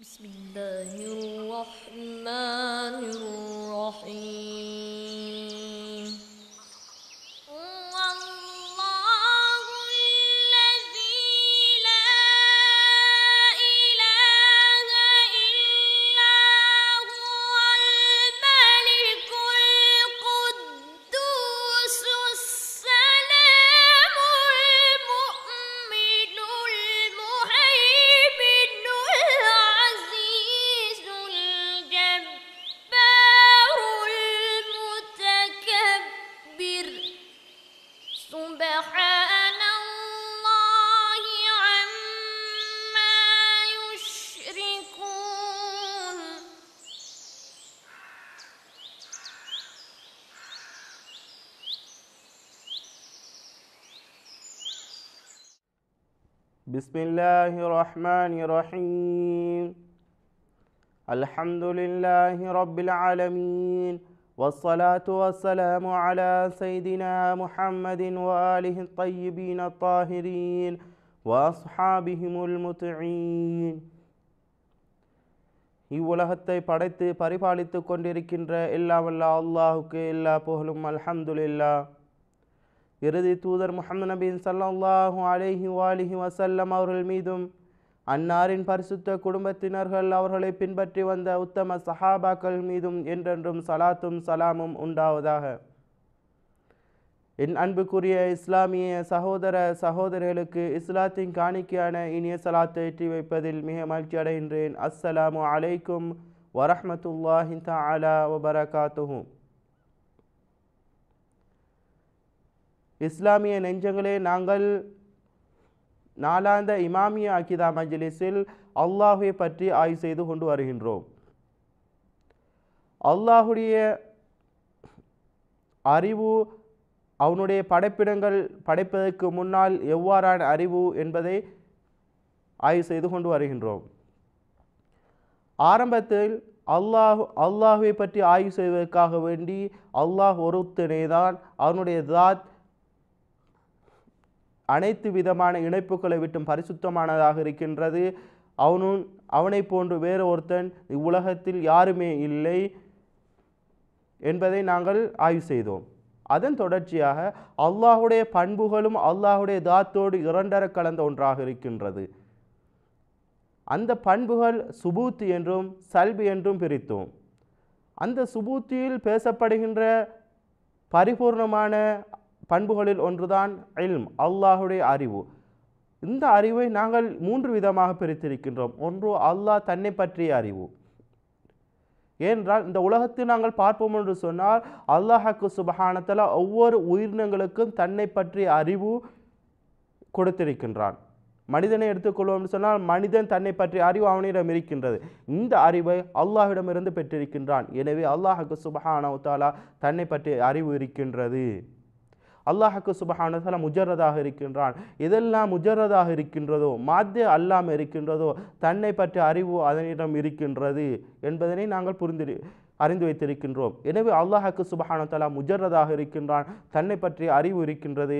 بسم الله الرحمن بسم الله الرحمن الرحيم الحمد لله رب العالمين والصلاة والسلام على سيدنا محمد وآله الطيبين الطاهرين وأصحابهم المطيعين இவ்வுலகத்தை படைத்து பரிபாலித்து கொண்டிருக்கின்ற எல்லாவல்ல அல்லாஹுக்கு எல்லா புகழும் அல்ஹம்துலில்லா இறுதி தூதர் முகமது நபீன் சல்லாஹூ அலேஹி வாலிஹி வசல்லம் அவர்கள் மீதும் அன்னாரின் பரிசுத்த குடும்பத்தினர்கள் அவர்களை பின்பற்றி வந்த உத்தம சஹாபாக்கள் மீதும் என்றென்றும் சலாத்தும் சலாமும் உண்டாவதாக என் அன்புக்குரிய இஸ்லாமிய சகோதர சகோதரிகளுக்கு இஸ்லாத்தின் காணிக்கையான இனிய சலாத்தை ஏற்றி வைப்பதில் மிக மகிழ்ச்சி அடைகின்றேன் அஸ்ஸலாமு அலைக்கும் வரமத்துல்லாஹி தாலா வபரகாத்துஹூ இஸ்லாமிய நெஞ்சங்களே நாங்கள் நாளாந்த இமாமிய அகிதா மஞ்சலிஸில் அல்லாஹுவை பற்றி ஆய்வு செய்து கொண்டு வருகின்றோம் அல்லாஹுடைய அறிவு அவனுடைய படைப்பிடங்கள் படைப்பதற்கு முன்னால் எவ்வாறான அறிவு என்பதை ஆய்வு செய்து கொண்டு வருகின்றோம் ஆரம்பத்தில் அல்லாஹ் அல்லாஹுவை பற்றி ஆய்வு செய்வதற்காக வேண்டி அல்லாஹ் ஒருத்தனே தான் அவனுடைய தாத் அனைத்து விதமான இணைப்புகளை விட்டும் பரிசுத்தமானதாக இருக்கின்றது அவனும் அவனை போன்று வேறு ஒருத்தன் இவ்வுலகத்தில் யாருமே இல்லை என்பதை நாங்கள் ஆய்வு செய்தோம் அதன் தொடர்ச்சியாக அல்லாஹுடைய பண்புகளும் அல்லாஹுடைய தாத்தோடு இரண்டர கலந்த ஒன்றாக இருக்கின்றது அந்த பண்புகள் சுபூத்து என்றும் சல்பு என்றும் பிரித்தோம் அந்த சுபூத்தியில் பேசப்படுகின்ற பரிபூர்ணமான பண்புகளில் ஒன்றுதான் இல்ம் அல்லாஹுடைய அறிவு இந்த அறிவை நாங்கள் மூன்று விதமாக பிரித்திருக்கின்றோம் ஒன்று அல்லாஹ் தன்னை பற்றிய அறிவு ஏனென்றால் இந்த உலகத்தை நாங்கள் பார்ப்போம் என்று சொன்னால் அல்லாஹாக்கு சுபகானத்தில் ஒவ்வொரு உயிரினங்களுக்கும் தன்னை பற்றிய அறிவு கொடுத்திருக்கின்றான் மனிதனை எடுத்துக்கொள்வோம் சொன்னால் மனிதன் தன்னை பற்றிய அறிவு அவனிடம் இருக்கின்றது இந்த அறிவை அல்லாஹிடமிருந்து பெற்றிருக்கின்றான் எனவே அல்லாஹுக்கு சுபஹானவத்தாலா தன்னை பற்றிய அறிவு இருக்கின்றது அல்லாஹுக்கு சுபஹானதால முஜர்ரதாக இருக்கின்றான் இதெல்லாம் முஜர்ரதாக இருக்கின்றதோ மாத்திய அல்லாம இருக்கின்றதோ தன்னை பற்றி அறிவு அதனிடம் இருக்கின்றது என்பதனை நாங்கள் புரிந்து அறிந்து வைத்திருக்கின்றோம் எனவே அல்லாஹுக்கு சுபஹானதால முஜர்ரதாக இருக்கின்றான் தன்னை பற்றி அறிவு இருக்கின்றது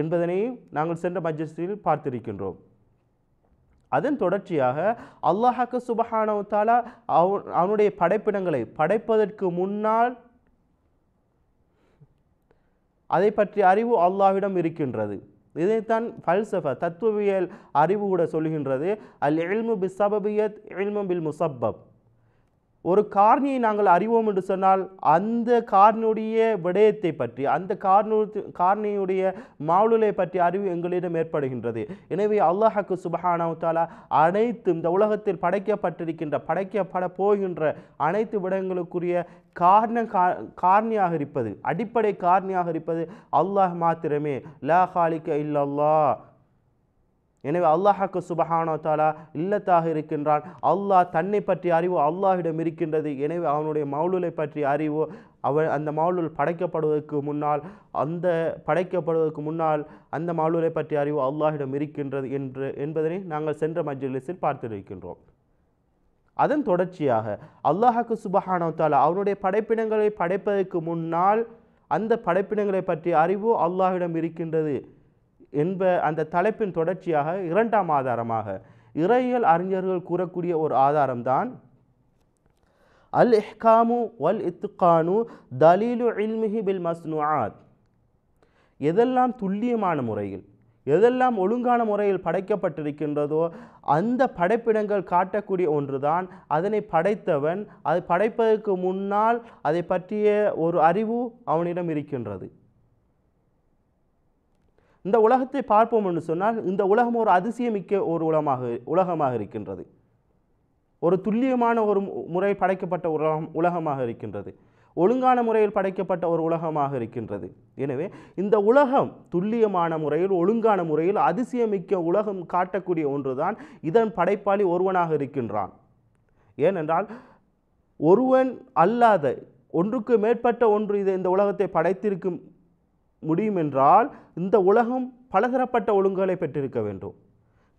என்பதனையும் நாங்கள் சென்ற மஜஸ்தில் பார்த்திருக்கின்றோம் அதன் தொடர்ச்சியாக அல்லாஹாக்கு சுபஹானவத்தாலா அவ அவனுடைய படைப்பிடங்களை படைப்பதற்கு முன்னால் அதை பற்றிய அறிவு அல்லாஹ்விடம் இருக்கின்றது இதைத்தான் ஃபல்சஃபா தத்துவவியல் அறிவு கூட சொல்கின்றது அல் எல்மு பி சபபியத் எல்மு பில் முசப்பப் ஒரு காரணியை நாங்கள் அறிவோம் என்று சொன்னால் அந்த காரணியுடைய விடயத்தை பற்றி அந்த காரணி காரணியுடைய மாவுளலை பற்றி அறிவு எங்களிடம் ஏற்படுகின்றது எனவே அல்லாஹக்கு தாலா அனைத்தும் இந்த உலகத்தில் படைக்கப்பட்டிருக்கின்ற படைக்கப்பட போகின்ற அனைத்து விடயங்களுக்குரிய காரண காரணியாக இருப்பது அடிப்படை காரணியாக இருப்பது அல்லாஹ் மாத்திரமே லா ஹாலிக்க இல்லல்லா எனவே அல்லாஹாக்கு சுபஹானோ தாலா இல்லத்தாக இருக்கின்றான் அல்லாஹ் தன்னை பற்றிய அறிவு அல்லாஹிடம் இருக்கின்றது எனவே அவனுடைய மவுலூலை பற்றிய அறிவு அவன் அந்த மவுலூல் படைக்கப்படுவதற்கு முன்னால் அந்த படைக்கப்படுவதற்கு முன்னால் அந்த மவுலூலை பற்றிய அறிவு அல்லாஹிடம் இருக்கின்றது என்று என்பதனை நாங்கள் சென்ற மஜ்லிஸில் பார்த்திருக்கின்றோம் அதன் தொடர்ச்சியாக அல்லாஹாக்கு சுபஹானோ தாலா அவனுடைய படைப்பினங்களை படைப்பதற்கு முன்னால் அந்த படைப்பினங்களை பற்றிய அறிவு அல்லாஹிடம் இருக்கின்றது என்ப அந்த தலைப்பின் தொடர்ச்சியாக இரண்டாம் ஆதாரமாக இறையியல் அறிஞர்கள் கூறக்கூடிய ஒரு ஆதாரம்தான் அல் இஹ்காமு வல் இத்துக்கானு தலீலு இல்மிஹி பில் மஸ்னுஆத் எதெல்லாம் துல்லியமான முறையில் எதெல்லாம் ஒழுங்கான முறையில் படைக்கப்பட்டிருக்கின்றதோ அந்த படைப்பிடங்கள் காட்டக்கூடிய ஒன்றுதான் அதனை படைத்தவன் அது படைப்பதற்கு முன்னால் அதை பற்றிய ஒரு அறிவு அவனிடம் இருக்கின்றது இந்த உலகத்தை பார்ப்போம் என்று சொன்னால் இந்த உலகம் ஒரு அதிசயமிக்க ஒரு உலகமாக உலகமாக இருக்கின்றது ஒரு துல்லியமான ஒரு முறை படைக்கப்பட்ட உலகம் உலகமாக இருக்கின்றது ஒழுங்கான முறையில் படைக்கப்பட்ட ஒரு உலகமாக இருக்கின்றது எனவே இந்த உலகம் துல்லியமான முறையில் ஒழுங்கான முறையில் அதிசயமிக்க உலகம் காட்டக்கூடிய ஒன்றுதான் இதன் படைப்பாளி ஒருவனாக இருக்கின்றான் ஏனென்றால் ஒருவன் அல்லாத ஒன்றுக்கு மேற்பட்ட ஒன்று இதை இந்த உலகத்தை படைத்திருக்கும் முடியும் என்றால் இந்த உலகம் பலதரப்பட்ட ஒழுங்குகளை பெற்றிருக்க வேண்டும்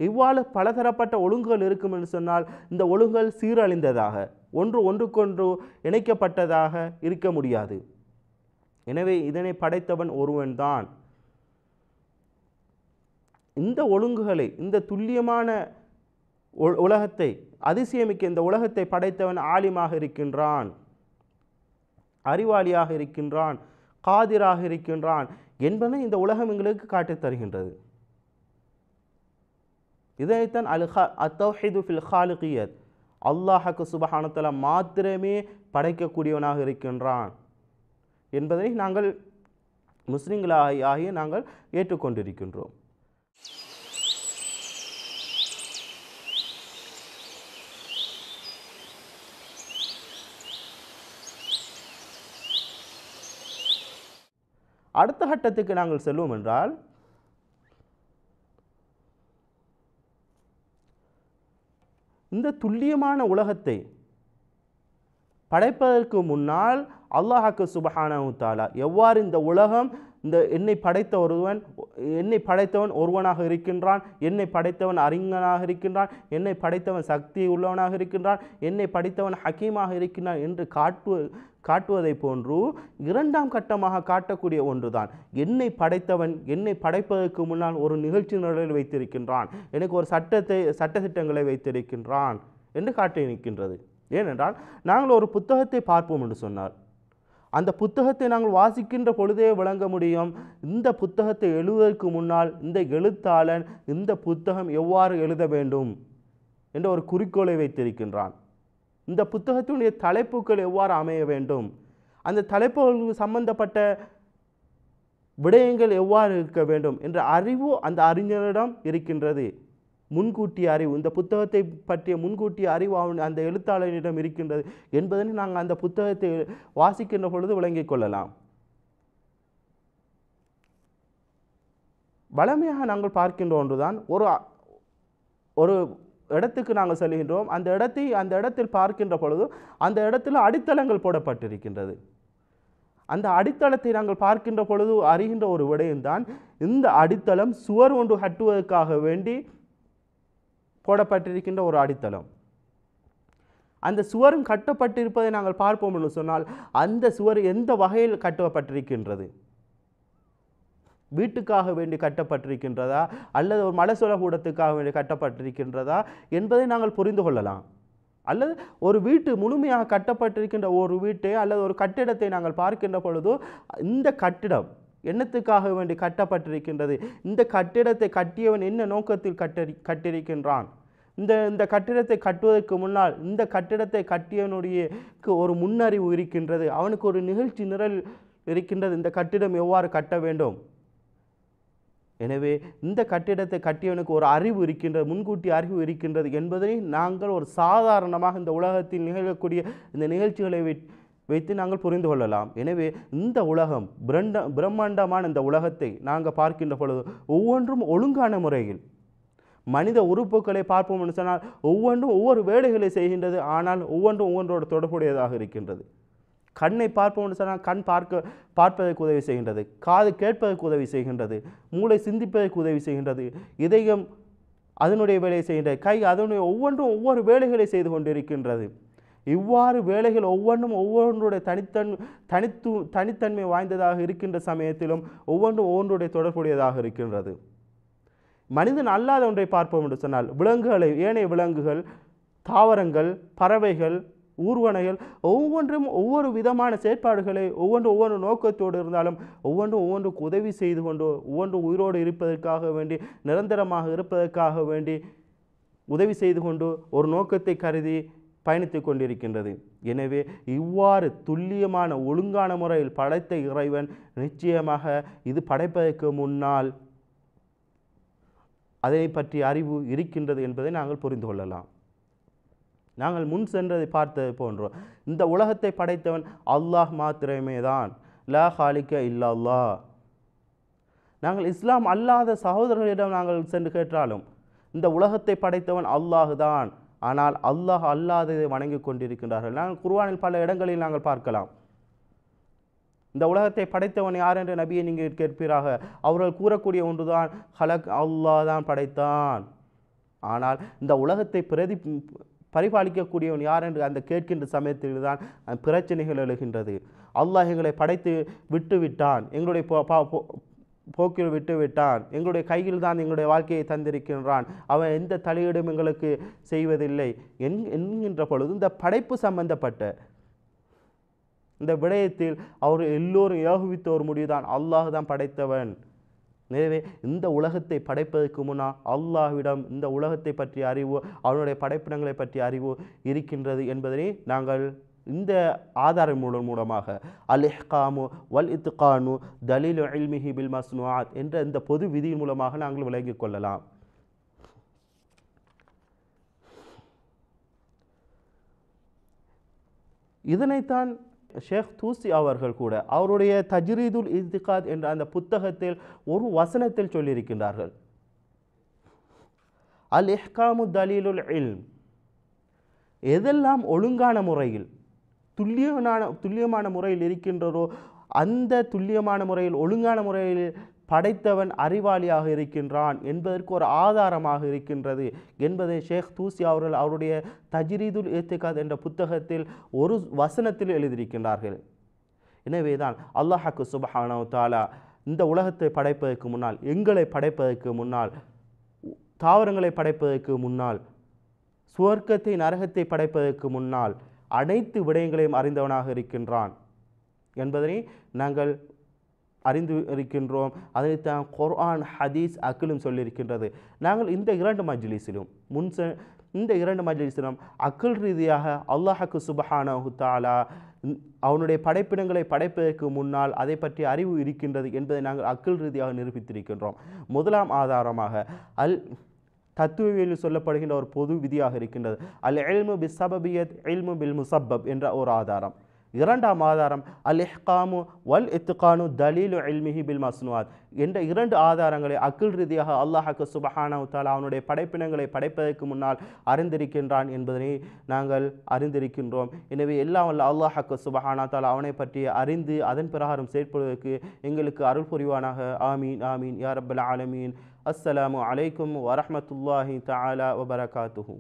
இவ்வாறு பலதரப்பட்ட ஒழுங்குகள் இருக்கும் என்று சொன்னால் இந்த ஒழுங்குகள் சீரழிந்ததாக ஒன்று ஒன்றுக்கொன்று இணைக்கப்பட்டதாக இருக்க முடியாது எனவே இதனை படைத்தவன் ஒருவன்தான் இந்த ஒழுங்குகளை இந்த துல்லியமான உலகத்தை அதிசயமிக்க இந்த உலகத்தை படைத்தவன் ஆலிமாக இருக்கின்றான் அறிவாளியாக இருக்கின்றான் காதிராக இருக்கின்றான் என்பன இந்த உலகம் எங்களுக்கு காட்டித் தருகின்றது இதைத்தான் அல் ஹா அத்தௌஹிது ஃபில் ஹாலுகியத் அல்லாஹக்கு சுபகானத்தில் மாத்திரமே படைக்கக்கூடியவனாக இருக்கின்றான் என்பதை நாங்கள் முஸ்லீம்களாக நாங்கள் ஏற்றுக்கொண்டிருக்கின்றோம் அடுத்த கட்டத்துக்கு நாங்கள் செல்வோம் என்றால் இந்த துல்லியமான உலகத்தை படைப்பதற்கு முன்னால் அல்லாஹாக்கு சுபஹானு தாலா எவ்வாறு இந்த உலகம் இந்த என்னை படைத்த ஒருவன் என்னை படைத்தவன் ஒருவனாக இருக்கின்றான் என்னை படைத்தவன் அறிஞனாக இருக்கின்றான் என்னை படைத்தவன் சக்தி உள்ளவனாக இருக்கின்றான் என்னை படைத்தவன் ஹக்கீமாக இருக்கின்றான் என்று காட்டு காட்டுவதை போன்று இரண்டாம் கட்டமாக காட்டக்கூடிய ஒன்றுதான் என்னை படைத்தவன் என்னை படைப்பதற்கு முன்னால் ஒரு நிகழ்ச்சி நிரல் வைத்திருக்கின்றான் எனக்கு ஒரு சட்டத்தை சட்டத்திட்டங்களை வைத்திருக்கின்றான் என்று காட்டி நிற்கின்றது ஏனென்றால் நாங்கள் ஒரு புத்தகத்தை பார்ப்போம் என்று சொன்னார் அந்த புத்தகத்தை நாங்கள் வாசிக்கின்ற பொழுதே விளங்க முடியும் இந்த புத்தகத்தை எழுவதற்கு முன்னால் இந்த எழுத்தாளன் இந்த புத்தகம் எவ்வாறு எழுத வேண்டும் என்ற ஒரு குறிக்கோளை வைத்திருக்கின்றான் இந்த புத்தகத்தினுடைய தலைப்புகள் எவ்வாறு அமைய வேண்டும் அந்த தலைப்புகளுக்கு சம்பந்தப்பட்ட விடயங்கள் எவ்வாறு இருக்க வேண்டும் என்ற அறிவு அந்த அறிஞரிடம் இருக்கின்றது முன்கூட்டிய அறிவு இந்த புத்தகத்தை பற்றிய முன்கூட்டிய அறிவு அவன் அந்த எழுத்தாளனிடம் இருக்கின்றது என்பதனை நாங்கள் அந்த புத்தகத்தை வாசிக்கின்ற பொழுது விளங்கிக் கொள்ளலாம் வளமையாக நாங்கள் பார்க்கின்ற ஒன்றுதான் ஒரு ஒரு இடத்துக்கு நாங்கள் செல்கின்றோம் அந்த இடத்தை அந்த இடத்தில் பார்க்கின்ற பொழுது அந்த இடத்தில் அடித்தளங்கள் போடப்பட்டிருக்கின்றது அந்த அடித்தளத்தை நாங்கள் பார்க்கின்ற பொழுது அறிகின்ற ஒரு விடயம்தான் இந்த அடித்தளம் சுவர் ஒன்று கட்டுவதற்காக வேண்டி போடப்பட்டிருக்கின்ற ஒரு அடித்தளம் அந்த சுவரும் கட்டப்பட்டிருப்பதை நாங்கள் பார்ப்போம் என்று சொன்னால் அந்த சுவர் எந்த வகையில் கட்டப்பட்டிருக்கின்றது வீட்டுக்காக வேண்டி கட்டப்பட்டிருக்கின்றதா அல்லது ஒரு மலசுல கூடத்துக்காக வேண்டி கட்டப்பட்டிருக்கின்றதா என்பதை நாங்கள் புரிந்து கொள்ளலாம் அல்லது ஒரு வீட்டு முழுமையாக கட்டப்பட்டிருக்கின்ற ஒரு வீட்டை அல்லது ஒரு கட்டிடத்தை நாங்கள் பார்க்கின்ற பொழுது இந்த கட்டிடம் எண்ணத்துக்காக வேண்டி கட்டப்பட்டிருக்கின்றது இந்த கட்டிடத்தை கட்டியவன் என்ன நோக்கத்தில் கட்டி கட்டியிருக்கின்றான் இந்த இந்த கட்டிடத்தை கட்டுவதற்கு முன்னால் இந்த கட்டிடத்தை கட்டியவனுடைய ஒரு முன்னறிவு இருக்கின்றது அவனுக்கு ஒரு நிகழ்ச்சி நிரல் இருக்கின்றது இந்த கட்டிடம் எவ்வாறு கட்ட வேண்டும் எனவே இந்த கட்டிடத்தை கட்டியவனுக்கு ஒரு அறிவு இருக்கின்றது முன்கூட்டி அறிவு இருக்கின்றது என்பதை நாங்கள் ஒரு சாதாரணமாக இந்த உலகத்தில் நிகழக்கூடிய இந்த நிகழ்ச்சிகளை வைத்து நாங்கள் புரிந்து கொள்ளலாம் எனவே இந்த உலகம் பிரண்ட பிரம்மாண்டமான இந்த உலகத்தை நாங்கள் பார்க்கின்ற பொழுது ஒவ்வொன்றும் ஒழுங்கான முறையில் மனித உறுப்புகளை பார்ப்போம் என்று சொன்னால் ஒவ்வொன்றும் ஒவ்வொரு வேலைகளை செய்கின்றது ஆனால் ஒவ்வொன்றும் ஒவ்வொன்றோடு தொடர்புடையதாக இருக்கின்றது கண்ணை பார்ப்போம்னு சொன்னால் கண் பார்க்க பார்ப்பதற்கு உதவி செய்கின்றது காது கேட்பதற்கு உதவி செய்கின்றது மூளை சிந்திப்பதற்கு உதவி செய்கின்றது இதயம் அதனுடைய வேலையை செய்கின்றது கை அதனுடைய ஒவ்வொன்றும் ஒவ்வொரு வேலைகளை செய்து கொண்டிருக்கின்றது இவ்வாறு வேலைகள் ஒவ்வொன்றும் ஒவ்வொன்றுடைய தனித்தன் தனித்து தனித்தன்மை வாய்ந்ததாக இருக்கின்ற சமயத்திலும் ஒவ்வொன்றும் ஒவ்வொன்றுடைய தொடர்புடையதாக இருக்கின்றது மனிதன் அல்லாத ஒன்றை பார்ப்போம் என்று சொன்னால் விலங்குகளை ஏனைய விலங்குகள் தாவரங்கள் பறவைகள் ஊர்வனைகள் ஒவ்வொன்றும் ஒவ்வொரு விதமான செயற்பாடுகளை ஒவ்வொன்று ஒவ்வொரு நோக்கத்தோடு இருந்தாலும் ஒவ்வொன்றும் ஒவ்வொன்றுக்கு உதவி செய்து கொண்டு ஒவ்வொன்று உயிரோடு இருப்பதற்காக வேண்டி நிரந்தரமாக இருப்பதற்காக வேண்டி உதவி செய்து கொண்டு ஒரு நோக்கத்தை கருதி பயணித்து கொண்டிருக்கின்றது எனவே இவ்வாறு துல்லியமான ஒழுங்கான முறையில் படைத்த இறைவன் நிச்சயமாக இது படைப்பதற்கு முன்னால் அதை பற்றி அறிவு இருக்கின்றது என்பதை நாங்கள் புரிந்து கொள்ளலாம் நாங்கள் முன் சென்றதை பார்த்தது போன்றோம் இந்த உலகத்தை படைத்தவன் அல்லாஹ் மாத்திரமே தான் லா ஹாலிக்க இல்லல்லா நாங்கள் இஸ்லாம் அல்லாத சகோதரர்களிடம் நாங்கள் சென்று கேட்டாலும் இந்த உலகத்தை படைத்தவன் அல்லாஹ் தான் ஆனால் அல்லாஹ் அல்லாததை வணங்கி கொண்டிருக்கின்றார்கள் நாங்கள் குர்வானில் பல இடங்களில் நாங்கள் பார்க்கலாம் இந்த உலகத்தை படைத்தவன் யார் என்ற நபியை நீங்கள் கேட்பீராக அவர்கள் கூறக்கூடிய ஒன்றுதான் ஹலக் அல்லாஹ் தான் படைத்தான் ஆனால் இந்த உலகத்தை பிரதி பரிபாலிக்கக்கூடியவன் யார் என்று அந்த கேட்கின்ற சமயத்தில் தான் பிரச்சனைகள் எழுகின்றது அல்லாஹ் எங்களை படைத்து விட்டு விட்டான் எங்களுடைய போக்கில் விட்டு விட்டான் எங்களுடைய கையில் தான் எங்களுடைய வாழ்க்கையை தந்திருக்கின்றான் அவன் எந்த தலையீடும் எங்களுக்கு செய்வதில்லை என் என்கின்ற பொழுது இந்த படைப்பு சம்பந்தப்பட்ட இந்த விடயத்தில் அவர் எல்லோரும் ஏகுவித்த ஒரு முடிவுதான் அல்லாஹ் தான் படைத்தவன் எனவே இந்த உலகத்தை படைப்பதற்கு முன்னால் அல்லாஹ்விடம் இந்த உலகத்தை பற்றிய அறிவு அவனுடைய படைப்பினங்களை பற்றிய அறிவு இருக்கின்றது என்பதனை நாங்கள் இந்த ஆதாரம் மூலம் மூலமாக அல் இஹ்காமு வல் இத்துகானு தலீல் அல்மிஹி பில் மஸ்னுவாத் என்ற இந்த பொது விதியின் மூலமாக நாங்கள் விளங்கிக் கொள்ளலாம் இதனைத்தான் ஷேக் தூசி அவர்கள் கூட அவருடைய தஜ்ரீதுல் இஸ்திகாத் என்ற அந்த புத்தகத்தில் ஒரு வசனத்தில் சொல்லியிருக்கின்றார்கள் அல் இஹ்காமு தலீலுல் இல்ம் எதெல்லாம் ஒழுங்கான முறையில் துல்லியமான துல்லியமான முறையில் இருக்கின்றதோ அந்த துல்லியமான முறையில் ஒழுங்கான முறையில் படைத்தவன் அறிவாளியாக இருக்கின்றான் என்பதற்கு ஒரு ஆதாரமாக இருக்கின்றது என்பதை ஷேக் தூசி அவர்கள் அவருடைய தஜிரீதுல் ஏத்துக்காத் என்ற புத்தகத்தில் ஒரு வசனத்தில் எழுதியிருக்கின்றார்கள் எனவேதான் அல்லாஹாக்கு சுபஹானவ் தாலா இந்த உலகத்தை படைப்பதற்கு முன்னால் எங்களை படைப்பதற்கு முன்னால் தாவரங்களை படைப்பதற்கு முன்னால் சுவர்க்கத்தை நரகத்தை படைப்பதற்கு முன்னால் அனைத்து விடயங்களையும் அறிந்தவனாக இருக்கின்றான் என்பதனை நாங்கள் அறிந்து இருக்கின்றோம் அதைத்தான் குர்ஆன் ஹதீஸ் அக்கிலும் சொல்லியிருக்கின்றது நாங்கள் இந்த இரண்டு மஜ்லிஸிலும் முன் இந்த இரண்டு மஜ்லிஸிலும் அக்கில் ரீதியாக அல்லாஹக்கு சுபஹானஹு தாலா அவனுடைய படைப்பிடங்களை படைப்பதற்கு முன்னால் அதை பற்றி அறிவு இருக்கின்றது என்பதை நாங்கள் அக்கில் ரீதியாக நிரூபித்திருக்கின்றோம் முதலாம் ஆதாரமாக அல் தத்துவவியலில் சொல்லப்படுகின்ற ஒரு பொது விதியாக இருக்கின்றது அல் எல்மு பி சபபியத் எல்மு பில் முசப்பப் என்ற ஒரு ஆதாரம் இரண்டாம் ஆதாரம் அல் இஹ்காமு வல் இத்துகானு தலீலு இல்மிஹி பில் மஸ்னுவாத் என்ற இரண்டு ஆதாரங்களை அக்கில் ரீதியாக அல்லாஹாக்கு சுபஹானா தாலா அவனுடைய படைப்பினங்களை படைப்பதற்கு முன்னால் அறிந்திருக்கின்றான் என்பதனை நாங்கள் அறிந்திருக்கின்றோம் எனவே எல்லாம் வல்ல அல்லாஹாக்கு சுபஹானா தாலா அவனை பற்றி அறிந்து அதன் பிரகாரம் செயற்படுவதற்கு எங்களுக்கு அருள் புரிவானாக ஆமீன் ஆமீன் யார் அப்பல் ஆலமீன் அஸ்ஸலாமு அலைக்கும் வரமத்துல்லாஹி தாலா வபரகாத்துஹூ